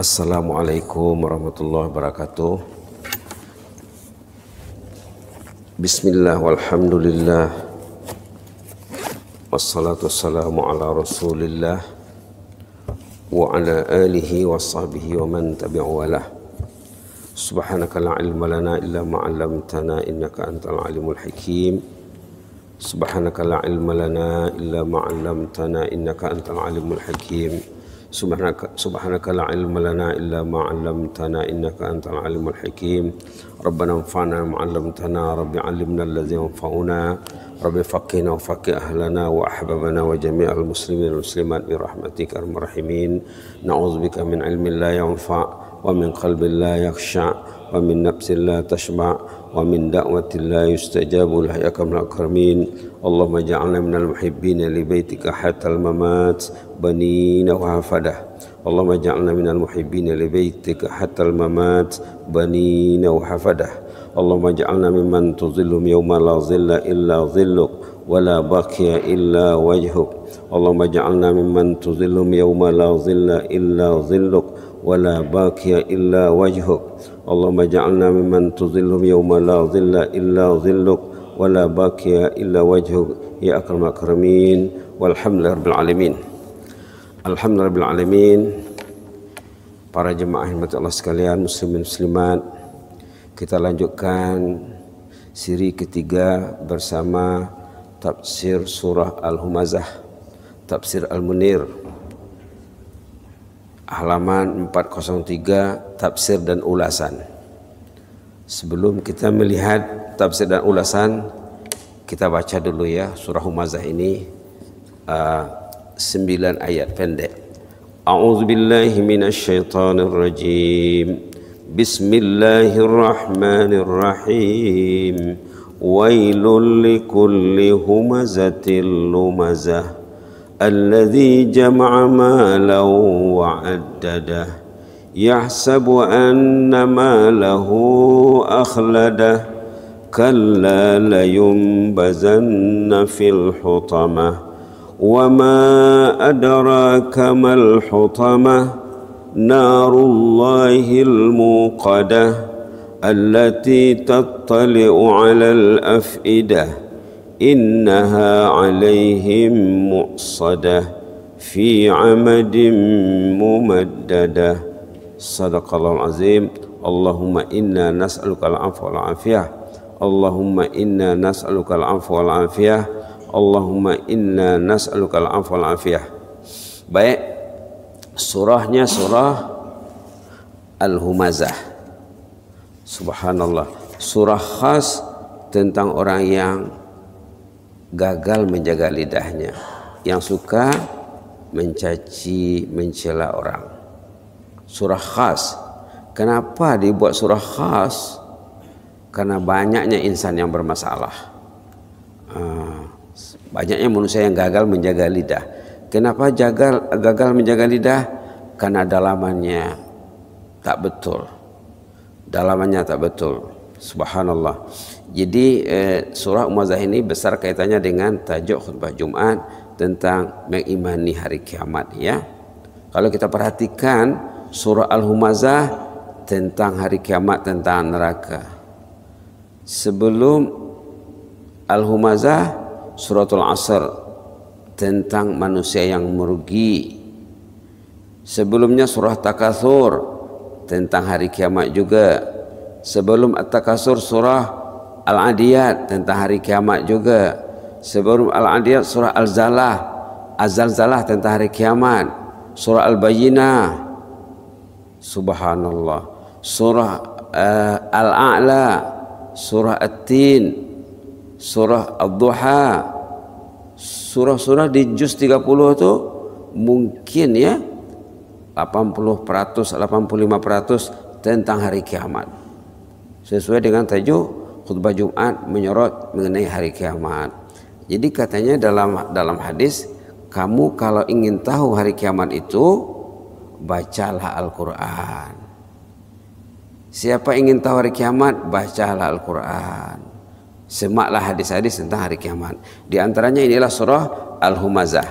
Assalamualaikum warahmatullahi wabarakatuh Bismillah walhamdulillah Wassalatu wassalamu ala rasulillah Wa ala alihi wa sahbihi wa man tabi'u walah Subhanaka la ilma lana illa ma'alamtana innaka antal alimul hakim Subhanaka la ilma lana illa ma'alamtana innaka antal alimul hakim سبحانك سبحانك لا علم لنا الا ما علمتنا انك انت العليم الحكيم ربنا انفعنا ما علمتنا رب علمنا الذي ينفعنا رب فقنا وفق اهلنا واحبابنا وجميع المسلمين والمسلمات برحمتك ارحم الراحمين نعوذ بك من علم لا ينفع ومن قلب لا يخشع ومن نفس لا تشبع ومن دعوه لا يستجاب لها يا اكرمين اللهم اجعلنا من المحبين لبيتك حتى الممات بنين وحفدة اللهم اجعلنا من المحبين لبيتك حتى الممات بنين وحفدة اللهم اجعلنا ممن تظلهم يوم لا ظل إلا ظلك ولا بقي إلا وجهك اللهم اجعلنا ممن تظلهم يوم لا ظل إلا ظلك ولا باقي إلا وجهك اللهم اجعلنا ممن تظلهم يوم لا ظل إلا ظلك ولا باقي إلا وجهك يا أكرم الأكرمين والحمد لله رب العالمين الحمد لله رب العالمين para jemaah yang Allah sekalian muslimin muslimat kita lanjutkan siri ketiga bersama tafsir surah Al-Humazah tafsir Al-Munir halaman 403 tafsir dan ulasan sebelum kita melihat tafsir dan ulasan kita baca dulu ya surah Humazah ini uh, ayat pendek. A'udzu billahi minasyaitonir rajim. Bismillahirrahmanirrahim. Wailul likulli humazatil lumazah alladzi jama'a wa wa'addadah. يحسب anna malahu akhladah كلا لينبذن في الحطمة وما أدراك ما الحطمة نار الله الموقدة التي تطلع على الأفئدة إنها عليهم مؤصدة في عمد ممددة صدق الله العظيم اللهم إنا نسألك العفو والعافية Allahumma inna al afwa wal afiyah Allahumma inna al afwa wal afiyah baik surahnya surah Al-Humazah subhanallah surah khas tentang orang yang gagal menjaga lidahnya yang suka mencaci mencela orang surah khas kenapa dibuat surah khas karena banyaknya insan yang bermasalah ah, banyaknya manusia yang gagal menjaga lidah kenapa gagal gagal menjaga lidah karena dalamannya tak betul dalamannya tak betul subhanallah jadi eh, surah Umazah ini besar kaitannya dengan tajuk khutbah Jumat tentang mengimani hari kiamat ya kalau kita perhatikan surah Al-Humazah tentang hari kiamat tentang neraka sebelum Al-Humazah Suratul Asr tentang manusia yang merugi sebelumnya Surah Takasur tentang hari kiamat juga sebelum At-Takathur Surah Al-Adiyat tentang hari kiamat juga sebelum Al-Adiyat Surah Al-Zalah Azal zalzalah tentang hari kiamat Surah al Bayina Subhanallah Surah uh, Al-A'la surah At-Tin, surah Ad-Duha, surah-surah di juz 30 itu mungkin ya 80 peratus, 85 peratus tentang hari kiamat. Sesuai dengan tajuk khutbah Jumat menyorot mengenai hari kiamat. Jadi katanya dalam dalam hadis, kamu kalau ingin tahu hari kiamat itu bacalah Al-Qur'an. Siapa ingin tahu hari kiamat, bacalah Al-Quran. Semaklah hadis-hadis tentang hari kiamat. Di antaranya inilah surah Al-Humazah.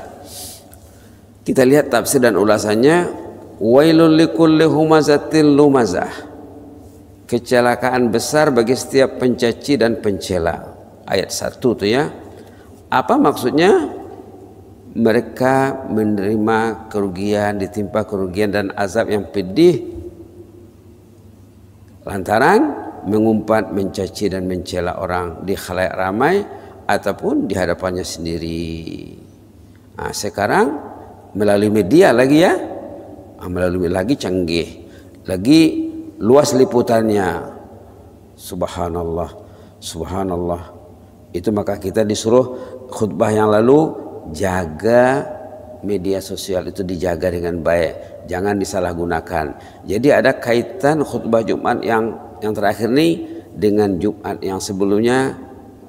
Kita lihat tafsir dan ulasannya. Wailul likulli humazatil lumazah. Kecelakaan besar bagi setiap pencaci dan pencela. Ayat 1 tuh ya. Apa maksudnya? Mereka menerima kerugian, ditimpa kerugian dan azab yang pedih lantaran mengumpat, mencaci dan mencela orang di khalayak ramai ataupun di hadapannya sendiri. Nah, sekarang melalui media lagi ya, ah, melalui lagi canggih, lagi luas liputannya. Subhanallah, subhanallah. Itu maka kita disuruh khutbah yang lalu jaga media sosial itu dijaga dengan baik, jangan disalahgunakan. Jadi ada kaitan khutbah Jumat yang yang terakhir ini dengan Jumat yang sebelumnya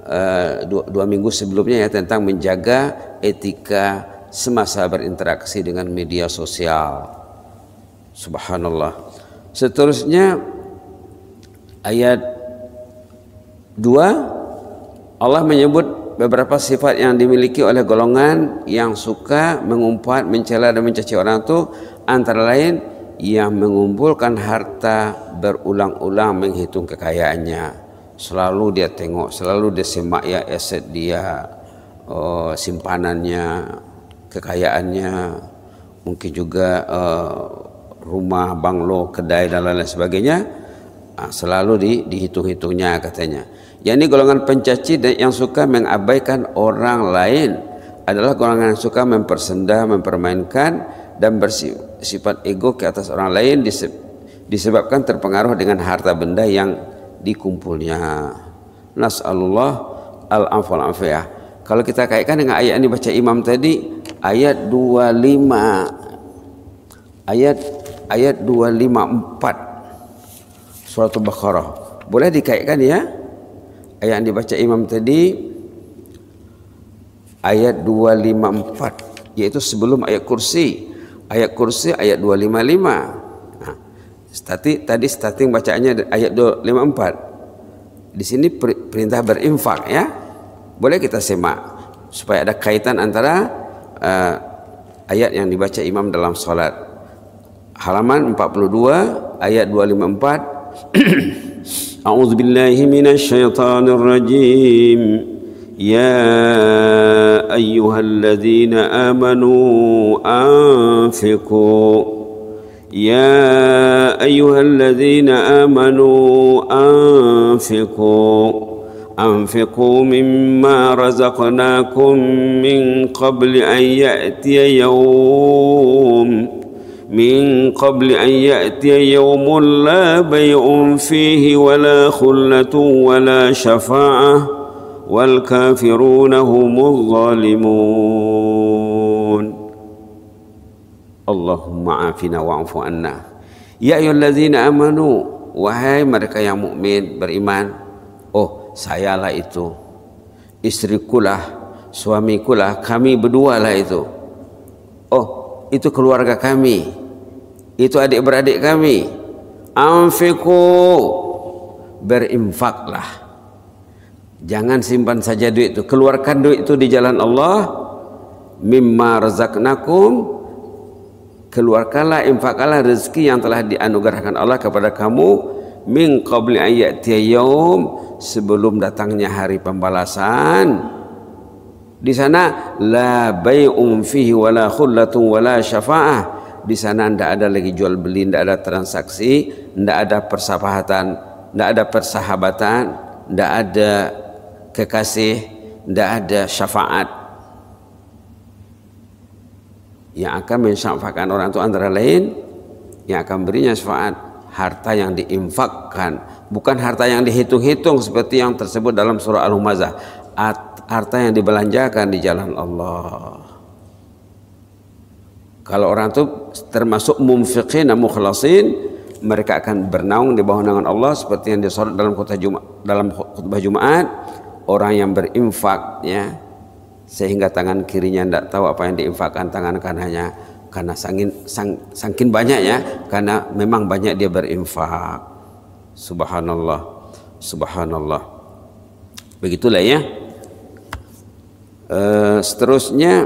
eh, dua, dua minggu sebelumnya ya tentang menjaga etika semasa berinteraksi dengan media sosial. Subhanallah. Seterusnya ayat 2 Allah menyebut beberapa sifat yang dimiliki oleh golongan yang suka mengumpat, mencela dan mencaci orang itu antara lain yang mengumpulkan harta berulang-ulang menghitung kekayaannya. Selalu dia tengok, selalu dia simak ya aset dia, oh, simpanannya, kekayaannya, mungkin juga uh, rumah, banglo, kedai dan lain-lain sebagainya. Ah, selalu di, dihitung-hitungnya katanya yakni golongan pencaci dan yang suka mengabaikan orang lain adalah golongan yang suka mempersendah, mempermainkan dan bersifat ego ke atas orang lain disebabkan terpengaruh dengan harta benda yang dikumpulnya. Nas'alullah al-afwal afiyah. Kalau kita kaitkan dengan ayat yang dibaca imam tadi, ayat 25. Ayat ayat 254 surat Al-Baqarah. Boleh dikaitkan ya? ayat yang dibaca imam tadi ayat 254 iaitu sebelum ayat kursi ayat kursi ayat 255 ha. Stati, tadi starting bacaannya ayat 254. Di sini perintah berinfak ya. Boleh kita semak supaya ada kaitan antara uh, ayat yang dibaca imam dalam solat. Halaman 42 ayat 254. أعوذ بالله من الشيطان الرجيم يا أيها الذين آمنوا أنفقوا يا أيها الذين آمنوا أنفقوا أنفقوا مما رزقناكم من قبل أن يأتي يوم من قبل أن يأتي يوم لا بيع فيه ولا خلة ولا شفاعة والكافرون هم الظالمون اللهم عافنا واعف عنا يا أيها الذين آمنوا Wahai mereka yang mukmin beriman, oh sayalah itu, istrikulah, suamikulah, kami berdua lah itu. Oh itu keluarga kami itu adik-beradik kami Amfiku berinfaklah jangan simpan saja duit itu keluarkan duit itu di jalan Allah mimma razaqnakum keluarkanlah infakkanlah rezeki yang telah dianugerahkan Allah kepada kamu min qabli ayati sebelum datangnya hari pembalasan di sana la bai'un fihi wala khullatun wala syafa'ah. Di sana tidak ada lagi jual beli, tidak ada transaksi, tidak ada persahabatan, tidak ada persahabatan, tidak ada kekasih, tidak ada syafaat. Yang akan mensyafaatkan orang itu antara lain yang akan berinya syafaat harta yang diinfakkan bukan harta yang dihitung-hitung seperti yang tersebut dalam surah Al-Humazah harta yang dibelanjakan di jalan Allah. Kalau orang itu termasuk mumfiqin dan mukhlasin, mereka akan bernaung di bawah naungan Allah seperti yang disorot dalam khutbah Jumat, dalam khutbah Jumat, orang yang berinfak ya sehingga tangan kirinya tidak tahu apa yang diinfakkan tangan kanannya karena sangin sang, sangkin banyak ya karena memang banyak dia berinfak subhanallah subhanallah Begitulah ya. E, seterusnya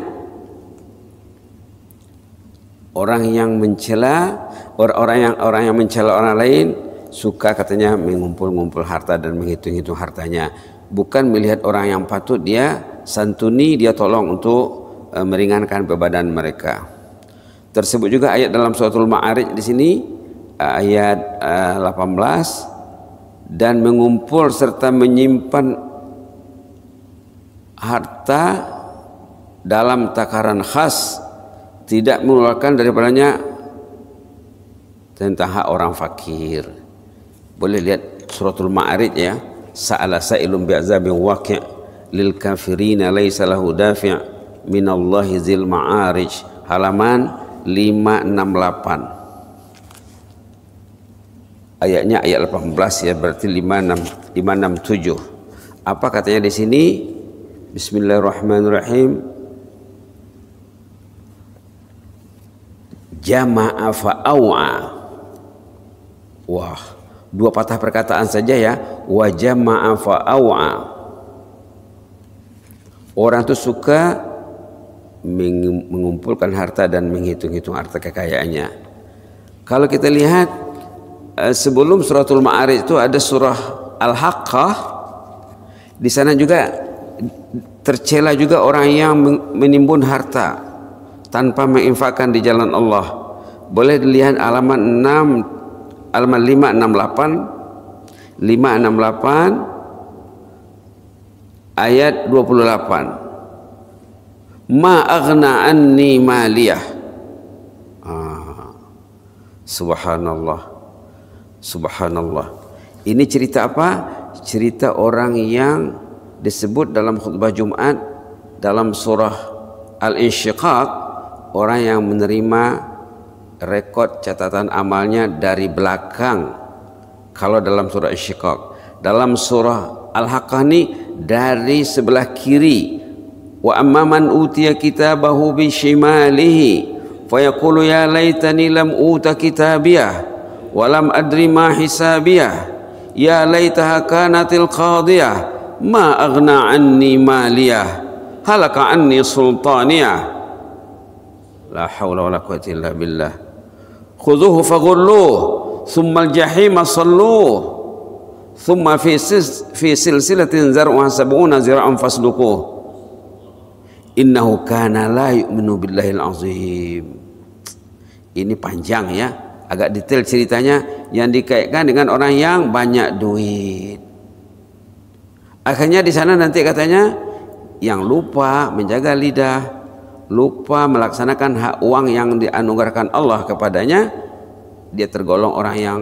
orang yang mencela orang-orang yang orang yang mencela orang lain suka katanya mengumpul-ngumpul harta dan menghitung-hitung hartanya bukan melihat orang yang patut dia santuni dia tolong untuk e, meringankan bebanan mereka tersebut juga ayat dalam suratul ma'arij di sini eh, ayat 18 dan mengumpul serta menyimpan harta dalam takaran khas tidak mengeluarkan daripadanya tentang hak orang fakir. Boleh lihat suratul ma'arid ya. Sa'ala sa'ilun bi'azabin waqi' lil kafirina laisa lahu dafi' minallahi zil ma'arij. Halaman 568. Ayatnya ayat 18 ya berarti 56 567. Apa katanya di sini? Bismillahirrahmanirrahim. Jama'a fa'awa. Wah, dua patah perkataan saja ya. Wa jama'a fa'awa. Orang itu suka mengumpulkan harta dan menghitung-hitung harta kekayaannya. Kalau kita lihat eh, sebelum suratul Ma'arij itu ada surah Al-Haqqah. Di sana juga tercela juga orang yang menimbun harta tanpa menginfakkan di jalan Allah. Boleh dilihat alamat 6 alamat 568 568 ayat 28. Ma aghna anni maliyah. Ah, subhanallah. Subhanallah. Ini cerita apa? Cerita orang yang disebut dalam khutbah Jumat dalam surah Al-Insyiqaq orang yang menerima rekod catatan amalnya dari belakang kalau dalam surah Insyiqaq dalam surah Al-Haqqani dari sebelah kiri wa amman utiya kitabahu bi shimalihi fayaqulu ya laitani lam uta kitabiyah wa lam adri ma hisabiyah ya laitaha kanatil qadiyah ma aghna anni maliyah halaka anni sultaniyah la hawla wa la quwwata illa billah khudhuhu faghulluh thumma al-jahima salluh thumma fi sis, fi silsilatin zar'uha sab'una zira'an fasluquh innahu kana la yu'minu billahi azim ini panjang ya agak detail ceritanya yang dikaitkan dengan orang yang banyak duit Akhirnya di sana nanti katanya yang lupa menjaga lidah, lupa melaksanakan hak uang yang dianugerahkan Allah kepadanya, dia tergolong orang yang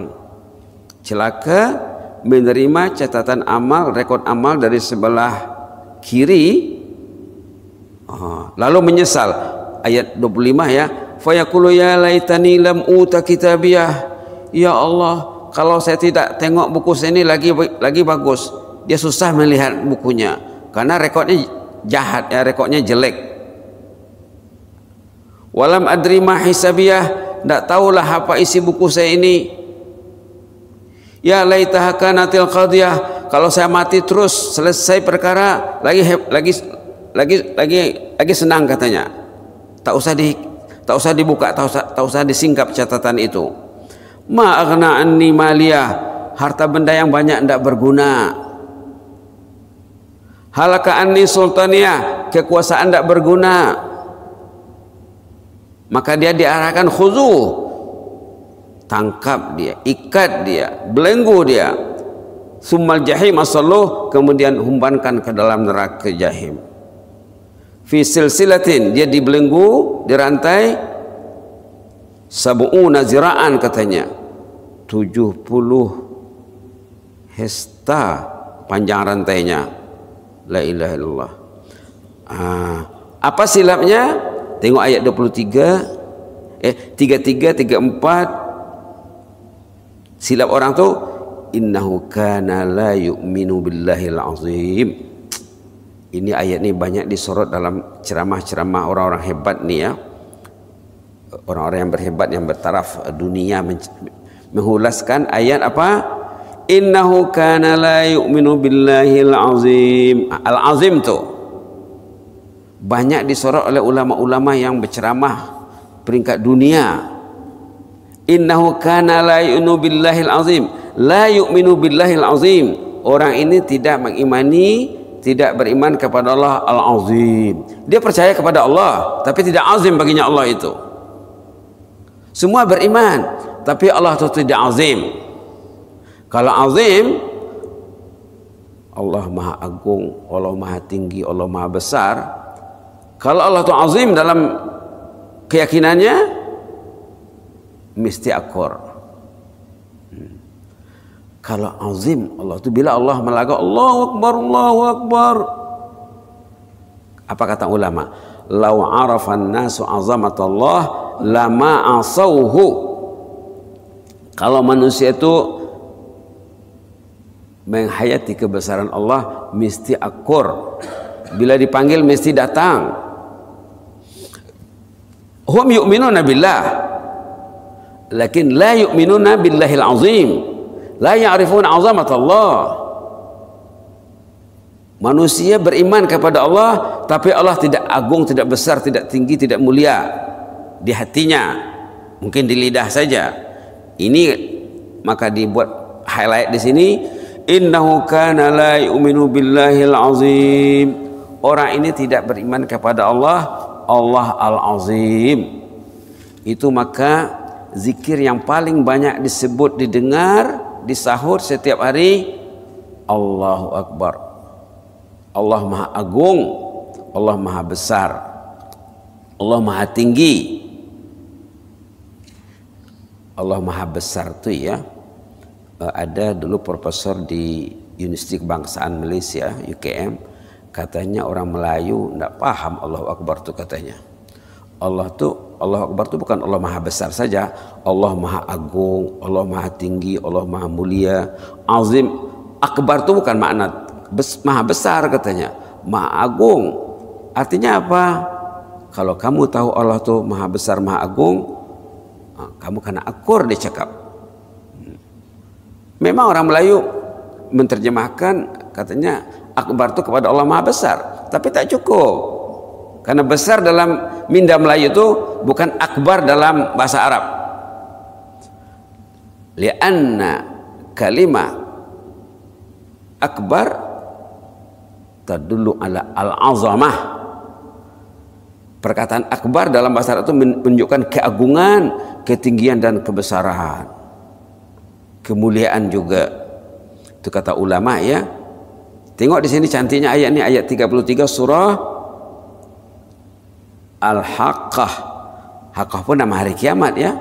celaka menerima catatan amal, rekod amal dari sebelah kiri ah, lalu menyesal ayat 25 ya fayaqulu ya laitani lam uta kitabiyah ya Allah kalau saya tidak tengok buku ini lagi lagi bagus dia susah melihat bukunya karena rekodnya jahat ya rekodnya jelek walam adri ma hisabiyah tidak tahulah apa isi buku saya ini ya laitaha kanatil qadiyah kalau saya mati terus selesai perkara lagi lagi lagi lagi lagi senang katanya tak usah di tak usah dibuka tak usah, tak usah disingkap catatan itu ma aghna anni maliyah harta benda yang banyak tidak berguna Halaka anni sultania, kekuasaan tidak berguna. Maka dia diarahkan khuzu. Tangkap dia, ikat dia, belenggu dia. Summal jahim asalluh, kemudian humbankan ke dalam neraka jahim. Fi silsilatin, dia dibelenggu, dirantai. Sabu'una zira'an katanya. 70 hesta panjang rantainya la ilaha illallah ha. apa silapnya tengok ayat 23 eh 33 34 silap orang tu innahu kana la yu'minu billahi azim ini ayat ni banyak disorot dalam ceramah-ceramah orang-orang hebat ni ya orang-orang yang berhebat yang bertaraf dunia mengulaskan ayat apa innahu kana la yu'minu billahi al-azim al-azim tu banyak disorot oleh ulama-ulama yang berceramah peringkat dunia innahu kana la yu'minu billahi al-azim la yu'minu billahi al-azim orang ini tidak mengimani tidak beriman kepada Allah al-azim dia percaya kepada Allah tapi tidak azim baginya Allah itu semua beriman tapi Allah itu tidak azim Kalau azim Allah Maha Agung, Allah Maha Tinggi, Allah Maha Besar. Kalau Allah itu azim dalam keyakinannya mesti akor. Hmm. Kalau azim Allah itu bila Allah melakukan Allahu Akbar, Allahu Akbar. Apa kata ulama? Lau arafan nasu azamat Allah lama asauhu. Kalau manusia itu menghayati kebesaran Allah mesti akur bila dipanggil mesti datang hum yu'minuna billah lakin la yu'minuna billahil azim la ya'rifuna azamat Allah manusia beriman kepada Allah tapi Allah tidak agung tidak besar tidak tinggi tidak mulia di hatinya mungkin di lidah saja ini maka dibuat highlight di sini innahu kana la yu'minu billahil azim orang ini tidak beriman kepada Allah Allah al-azim itu maka zikir yang paling banyak disebut didengar di sahur setiap hari Allahu Akbar Allah Maha Agung Allah Maha Besar Allah Maha Tinggi Allah Maha Besar tuh ya Eh, ada dulu profesor di Universiti Kebangsaan Malaysia UKM katanya orang Melayu tidak paham Allah Akbar itu katanya Allah tuh Allah Akbar itu bukan Allah Maha Besar saja Allah Maha Agung Allah Maha Tinggi Allah Maha Mulia Azim Akbar itu bukan makna bes, Maha Besar katanya Maha Agung artinya apa kalau kamu tahu Allah tuh Maha Besar Maha Agung ah, kamu karena akur dia cakap Memang orang Melayu menterjemahkan katanya akbar itu kepada Allah Maha Besar, tapi tak cukup. Karena besar dalam minda Melayu itu bukan akbar dalam bahasa Arab. Lianna kalimah akbar tadullu ala al-azamah. Perkataan akbar dalam bahasa Arab itu menunjukkan keagungan, ketinggian dan kebesaran kemuliaan juga itu kata ulama ya tengok di sini cantiknya ayat ini ayat 33 surah Al-Haqqah Haqqah pun nama hari kiamat ya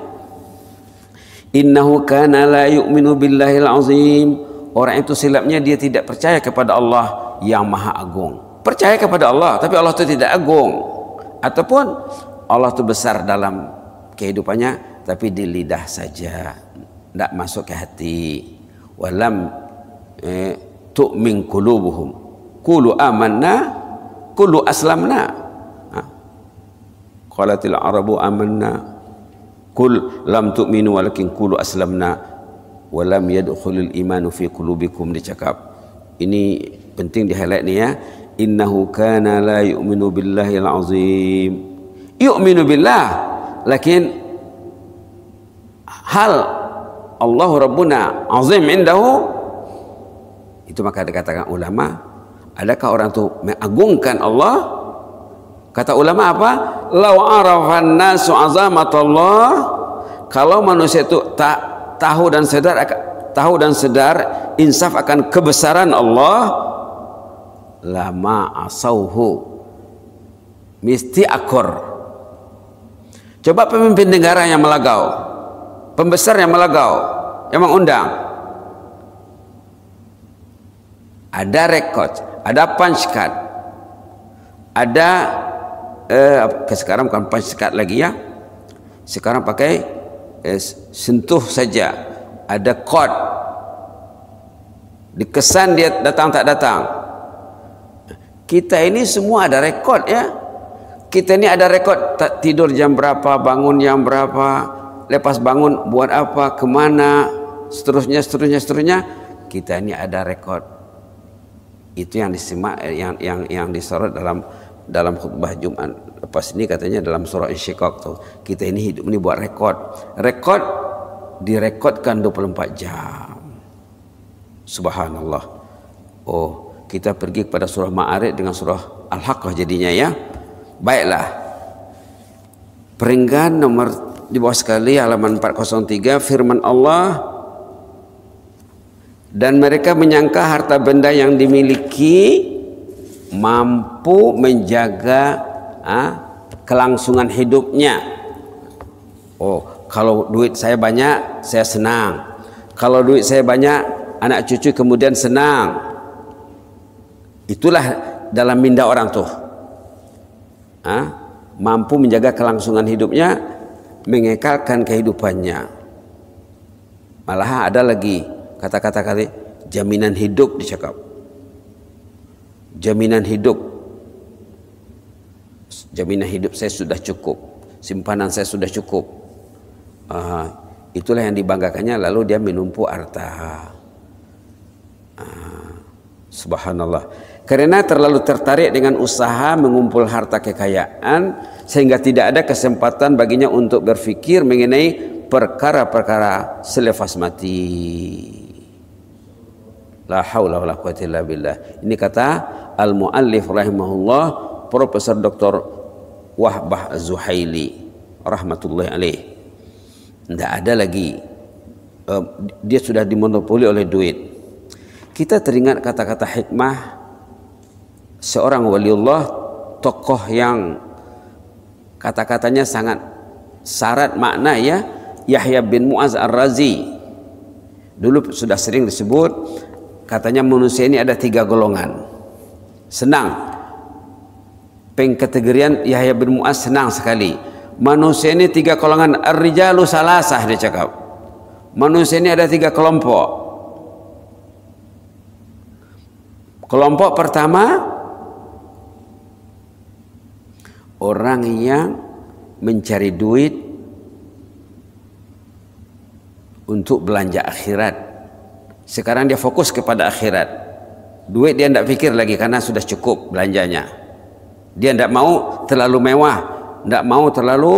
Innahu kana la yu'minu billahi azim Orang itu silapnya dia tidak percaya kepada Allah yang maha agung Percaya kepada Allah tapi Allah itu tidak agung Ataupun Allah itu besar dalam kehidupannya tapi di lidah saja tidak masuk ke hati walam eh, tu'min qulubuhum kulu amanna kulu aslamna nah. qalatil arabu amanna qul lam tu'minu walakin kulu aslamna walam yadkhulul imanu fi qulubikum dicakap ini penting di highlight ni ya innahu kana la yu'minu billahi al-azim yu'minu billah lakin hal Allahu Rabbuna azim indahu itu maka dikatakan ulama adakah orang itu mengagungkan Allah kata ulama apa law arafan nasu azamatullah kalau manusia itu tak tahu dan sadar tahu dan sadar insaf akan kebesaran Allah lama asauhu mesti akur coba pemimpin negara yang melagau pembesar yang melagau yang mengundang ada rekod ada punch card ada eh, sekarang bukan punch card lagi ya sekarang pakai eh, sentuh saja ada kod dikesan dia datang tak datang kita ini semua ada rekod ya kita ini ada rekod tak tidur jam berapa bangun jam berapa lepas bangun buat apa, kemana, seterusnya, seterusnya, seterusnya. Kita ini ada rekod. Itu yang disimak, yang yang yang disorot dalam dalam khutbah Jumat lepas ini katanya dalam surah Insyikok tuh kita ini hidup ini buat rekod rekod direkodkan 24 jam subhanallah oh kita pergi kepada surah Ma'arid dengan surah Al-Haqqah jadinya ya baiklah peringkat nomor di bawah sekali halaman 403 firman Allah dan mereka menyangka harta benda yang dimiliki mampu menjaga ha, kelangsungan hidupnya. Oh, kalau duit saya banyak, saya senang. Kalau duit saya banyak, anak cucu kemudian senang. Itulah dalam minda orang tuh. ha? mampu menjaga kelangsungan hidupnya mengekalkan kehidupannya. Malah ada lagi kata-kata kali jaminan hidup dicakap. Jaminan hidup. Jaminan hidup saya sudah cukup. Simpanan saya sudah cukup. Uh, itulah yang dibanggakannya lalu dia menumpu harta. Uh, Subhanallah. Karena terlalu tertarik dengan usaha mengumpul harta kekayaan sehingga tidak ada kesempatan baginya untuk berpikir mengenai perkara-perkara selepas mati. La haula wala quwata illa billah. Ini kata al-muallif rahimahullah Profesor Dr. Wahbah Zuhaili rahmatullahi alaih. Tidak ada lagi eh, dia sudah dimonopoli oleh duit kita teringat kata-kata hikmah seorang waliullah tokoh yang kata-katanya sangat syarat makna ya Yahya bin Muaz Ar-Razi. Dulu sudah sering disebut katanya manusia ini ada tiga golongan. Senang. Pengkategorian Yahya bin Muaz senang sekali. Manusia ini tiga golongan ar-rijalu salasah dia cakap. Manusia ini ada tiga kelompok. Kelompok pertama orang yang mencari duit untuk belanja akhirat. Sekarang dia fokus kepada akhirat. Duit dia tidak pikir lagi karena sudah cukup belanjanya. Dia tidak mau terlalu mewah, tidak mau terlalu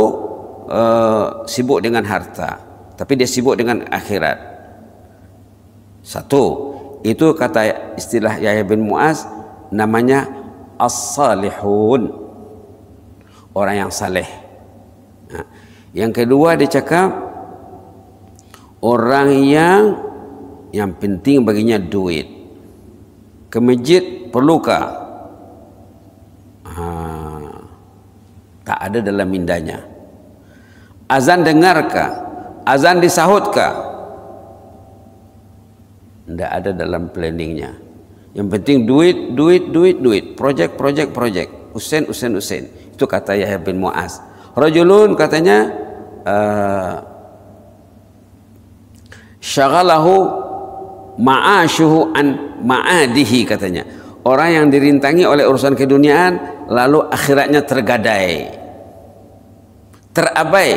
uh, sibuk dengan harta, tapi dia sibuk dengan akhirat. Satu, itu kata istilah Yahya bin Muaz namanya as-salihun orang yang saleh ha. yang kedua dia cakap orang yang yang penting baginya duit ke masjid perlukah ha, tak ada dalam mindanya azan dengarkah azan disahutkah Tidak ada dalam planningnya. Yang penting duit, duit, duit, duit. Project, project, project. Usen, Usen, Usen. Itu kata Yahya bin Mu'az. Rajulun katanya uh, eh, syagalahu ma'ashuhu an ma'adihi katanya. Orang yang dirintangi oleh urusan keduniaan lalu akhiratnya tergadai. Terabai.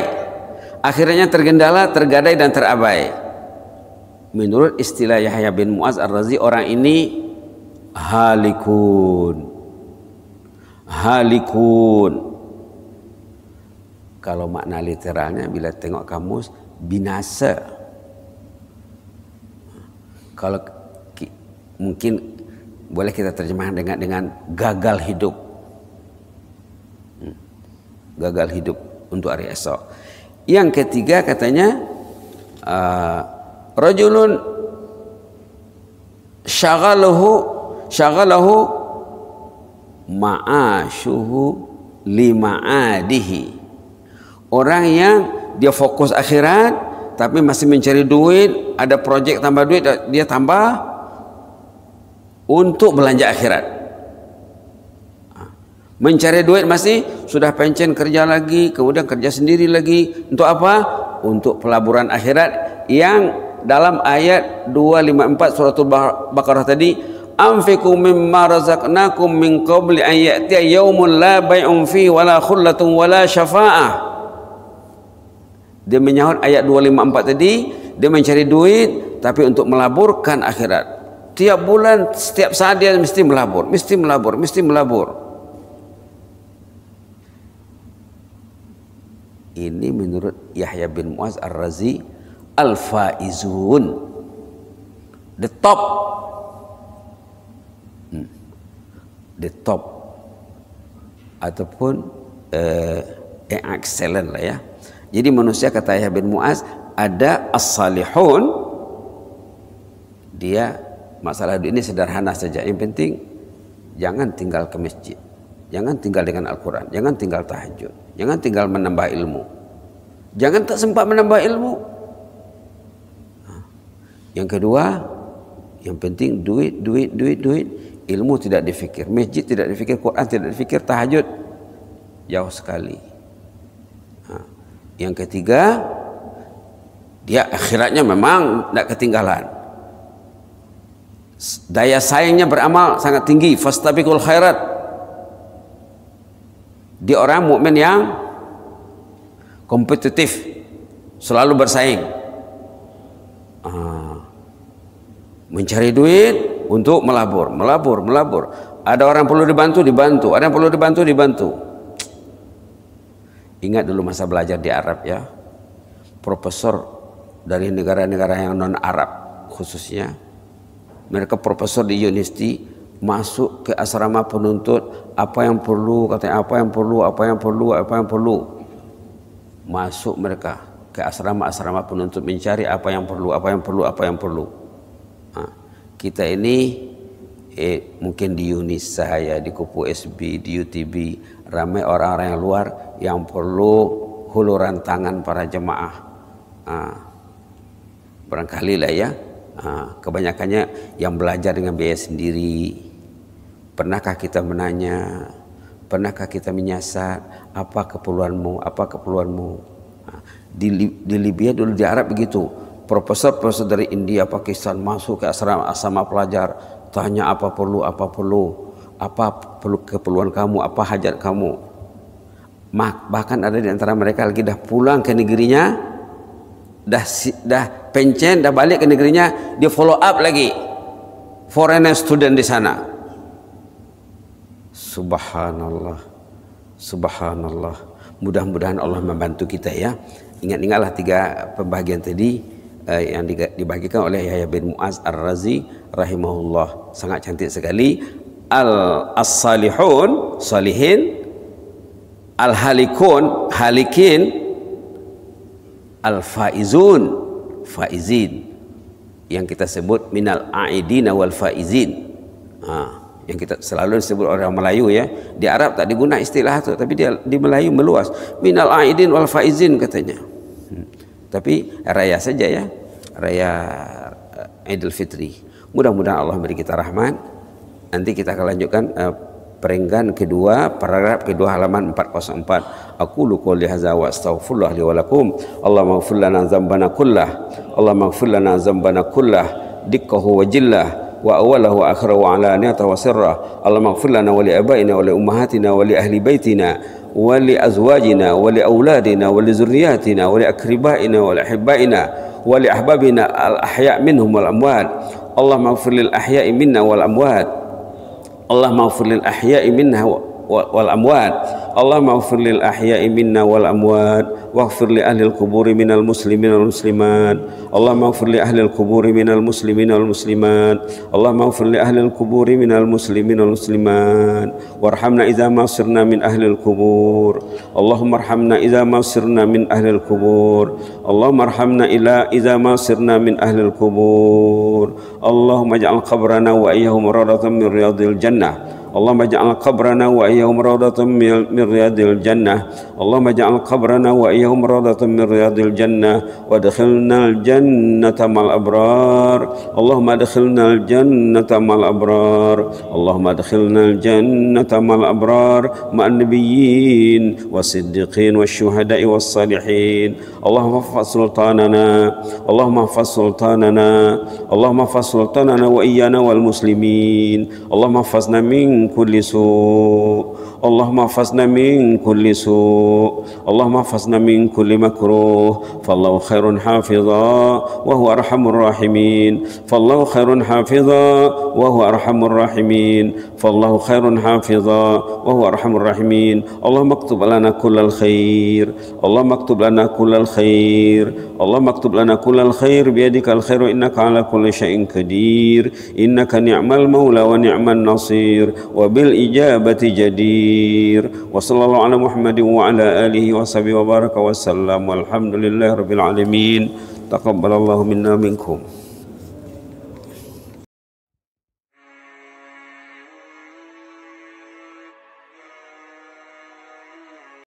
Akhirnya tergendala, tergadai dan terabai. Menurut istilah Yahya bin Muaz Ar-Razi orang ini halikun. Halikun. Kalau makna literalnya bila tengok kamus binasa. Kalau mungkin boleh kita terjemahkan dengan dengan gagal hidup. Hmm. Gagal hidup untuk hari esok. Yang ketiga katanya uh, rajulun syaghalahu syaghalahu ma'ashuhu lima'adihi orang yang dia fokus akhirat tapi masih mencari duit ada projek tambah duit dia tambah untuk belanja akhirat ha. mencari duit masih sudah pencen kerja lagi kemudian kerja sendiri lagi untuk apa? untuk pelaburan akhirat yang dalam ayat 254 al Baqarah tadi anfiqu mimma razaqnakum min qabli an ya'tiya yawmun la bai'un fi la khullatun la syafa'ah dia menyahut ayat 254 tadi dia mencari duit tapi untuk melaburkan akhirat tiap bulan setiap saat dia mesti melabur mesti melabur mesti melabur ini menurut Yahya bin Muaz Ar-Razi al-faizun the top hmm. the top ataupun uh, excellent lah ya jadi manusia kata Ayah bin Muaz ada as-salihun dia masalah ini sederhana saja yang penting jangan tinggal ke masjid jangan tinggal dengan Al-Quran jangan tinggal tahajud jangan tinggal menambah ilmu jangan tak sempat menambah ilmu yang kedua, yang penting duit, duit, duit, duit. Ilmu tidak difikir, masjid tidak difikir, Quran tidak difikir, tahajud jauh sekali. Nah, yang ketiga, dia akhiratnya memang tidak ketinggalan. Daya saingnya beramal sangat tinggi. Fastabiqul khairat. Dia orang mukmin yang kompetitif, selalu bersaing. mencari duit untuk melabur, melabur, melabur. Ada orang perlu dibantu, dibantu. Ada yang perlu dibantu, dibantu. Ingat dulu masa belajar di Arab ya. Profesor dari negara-negara yang non Arab khususnya. Mereka profesor di universiti masuk ke asrama penuntut apa yang perlu katanya apa yang perlu apa yang perlu apa yang perlu masuk mereka ke asrama-asrama penuntut mencari apa yang perlu apa yang perlu apa yang perlu kita ini eh, mungkin di Yunis ya, di Kupu SB, di UTB, ramai orang-orang yang luar yang perlu huluran tangan para jemaah. Ah, barangkali lah ya, ah, kebanyakannya yang belajar dengan biaya sendiri. Pernahkah kita menanya, pernahkah kita menyasar, apa keperluanmu, apa keperluanmu. Ah, di, di Libya dulu di Arab begitu, profesor-profesor dari India, Pakistan masuk ke asrama-asrama pelajar, tanya apa perlu, apa perlu, apa perlu keperluan kamu, apa hajat kamu. Bahkan ada di antara mereka lagi dah pulang ke negerinya, dah dah pencen, dah balik ke negerinya, dia follow up lagi. Foreign student di sana. Subhanallah. Subhanallah. Mudah-mudahan Allah membantu kita ya. Ingat-ingatlah tiga pembagian tadi uh, yang dibagikan oleh Yahya bin Muaz Ar-Razi rahimahullah sangat cantik sekali al as-salihun salihin al halikun halikin al faizun faizin yang kita sebut minal aidin wal faizin ha yang kita selalu sebut orang Melayu ya di Arab tak digunakan istilah tu tapi dia di Melayu meluas minal aidin wal faizin katanya Tapi raya saja ya, raya eh, Idul Fitri. Mudah-mudahan Allah beri kita rahmat. Nanti kita akan lanjutkan uh, eh, peringgan kedua paragraf kedua halaman 404 aku luku lihaza wa astaghfirullah li Allah lakum Allahumma lana kullah Allah ighfir lana kullah dikkahu wa jillah wa awalahu wa akhirahu wa wa sirrah Allah ighfir lana wa li wa li wa li ahli baitina ولأزواجنا ولأولادنا ولذرياتنا ولأقربائنا ولأحبائنا ولأحبابنا الأحياء منهم والأموات اللهم اغفر للأحياء منا والأموات اللهم اغفر للأحياء منا wal amwat Allah maghfir lil ahya'i minna wal amwat waghfir li ahli al kuburi minal muslimin wal muslimat Allah maghfir li ahli al kuburi minal muslimin wal muslimat Allah maghfir li ahli al kuburi minal muslimin wal muslimat warhamna idza ma sirna min ahli al kubur Allahumma arhamna idza ma sirna min ahli al kubur Allahumma arhamna ila idza ma sirna min ahli al kubur Allahumma ij'al qabrana wa iyyahum radatan min riyadil jannah اللهم اجعل قبرنا وإياهم روضة من رياض الجنة اللهم اجعل قبرنا وإياهم روضة من رياض الجنة وادخلنا الجنة مع الأبرار اللهم ادخلنا الجنة مع الأبرار اللهم ادخلنا الجنة مع الأبرار مع النبيين والصديقين والشهداء والصالحين اللهم احفظ سلطاننا اللهم احفظ سلطاننا اللهم احفظ سلطاننا وإيانا والمسلمين اللهم احفظنا من kulli su' اللهم احفظنا من كل سوء اللهم احفظنا من كل مكروه فالله خير حافظا وهو أرحم الراحمين فالله خير حافظا وهو أرحم الراحمين فالله خير حافظا وهو أرحم الراحمين اللهم اكتب لنا كل الخير اللهم اكتب لنا كل الخير اللهم اكتب لنا كل الخير بيدك الخير إنك على كل شيء قدير إنك نعم المولى ونعم النصير وبالإجابة جدير khair wa sallallahu ala Muhammadin wa ala alihi wa sahbihi wa baraka wa sallam walhamdulillahi rabbil alamin taqabbalallahu minna minkum